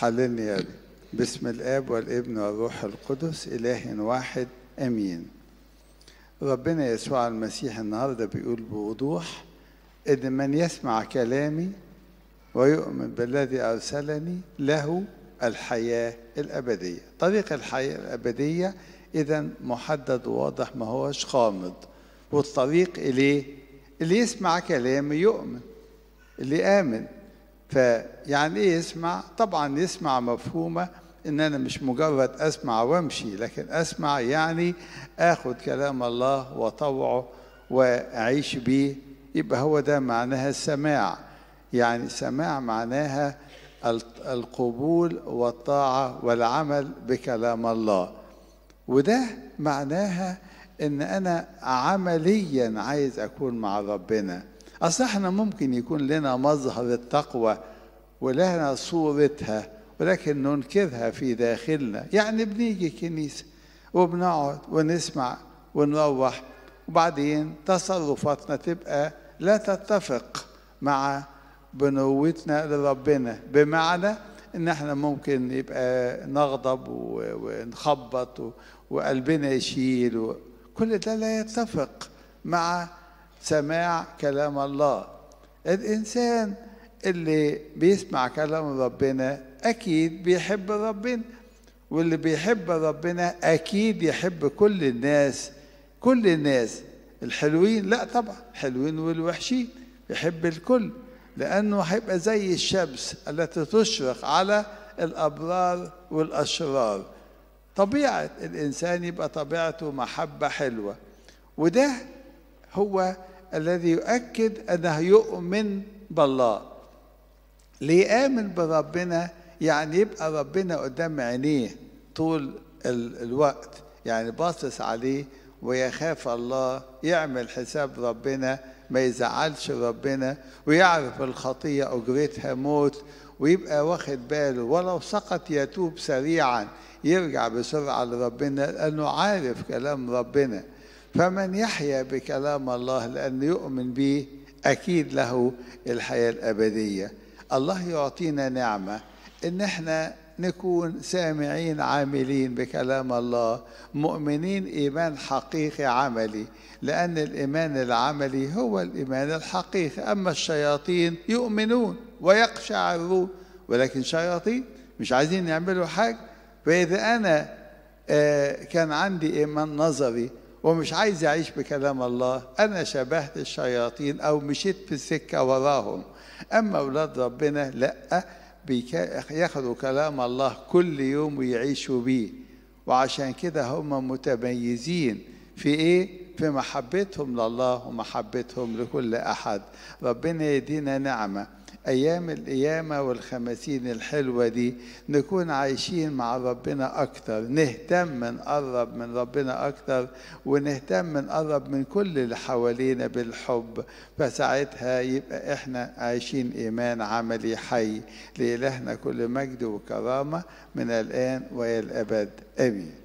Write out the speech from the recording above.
حللني يا رب باسم الاب والابن والروح القدس اله واحد امين ربنا يسوع المسيح النهارده بيقول بوضوح ان من يسمع كلامي ويؤمن بالذي ارسلني له الحياه الابديه طريق الحياه الابديه اذا محدد وواضح ما هوش خامض والطريق اليه اللي يسمع كلامي يؤمن اللي امن فيعني ايه يسمع طبعا يسمع مفهومه ان انا مش مجرد اسمع وامشي لكن اسمع يعني اخد كلام الله واطوعه واعيش بيه يبقى هو ده معناها السماع يعني سماع معناها القبول والطاعه والعمل بكلام الله وده معناها ان انا عمليا عايز اكون مع ربنا أصل احنا ممكن يكون لنا مظهر التقوى ولنا صورتها ولكن ننكرها في داخلنا يعني بنيجي كنيسة وبنقعد ونسمع ونروح وبعدين تصرفاتنا تبقى لا تتفق مع بنوتنا لربنا بمعنى ان احنا ممكن يبقى نغضب ونخبط وقلبنا يشيل كل ده لا يتفق مع سماع كلام الله الإنسان اللي بيسمع كلام ربنا أكيد بيحب ربنا واللي بيحب ربنا أكيد يحب كل الناس كل الناس الحلوين لا طبعا حلوين والوحشين يحب الكل لأنه هيبقى زي الشمس التي تشرق على الأبرار والأشرار طبيعة الإنسان يبقى طبيعته محبة حلوة وده هو الذي يؤكد أنه يؤمن بالله ليه آمن بربنا يعني يبقى ربنا قدام عينيه طول الوقت يعني باصص عليه ويخاف الله يعمل حساب ربنا ما يزعلش ربنا ويعرف الخطية أجرتها موت ويبقى واخد باله ولو سقط يتوب سريعا يرجع بسرعة لربنا لأنه عارف كلام ربنا فمن يحيا بكلام الله لأن يؤمن به أكيد له الحياة الأبدية الله يعطينا نعمة إن احنا نكون سامعين عاملين بكلام الله مؤمنين إيمان حقيقي عملي لأن الإيمان العملي هو الإيمان الحقيقي أما الشياطين يؤمنون ويقشعرون ولكن شياطين مش عايزين يعملوا حاجة فإذا أنا آه، كان عندي إيمان نظري ومش عايز أعيش بكلام الله أنا شبهت الشياطين أو مشيت في السكة وراهم أما أولاد ربنا لأ ياخذوا كلام الله كل يوم ويعيشوا بيه وعشان كده هم متميزين في إيه؟ في محبتهم لله ومحبتهم لكل أحد ربنا يدينا نعمة أيام القيامة والخمسين الحلوة دي نكون عايشين مع ربنا أكتر نهتم نقرب من ربنا أكتر ونهتم نقرب من كل اللي حوالينا بالحب فساعتها يبقى إحنا عايشين إيمان عملي حي لإلهنا كل مجد وكرامة من الآن وإلى الأبد آمين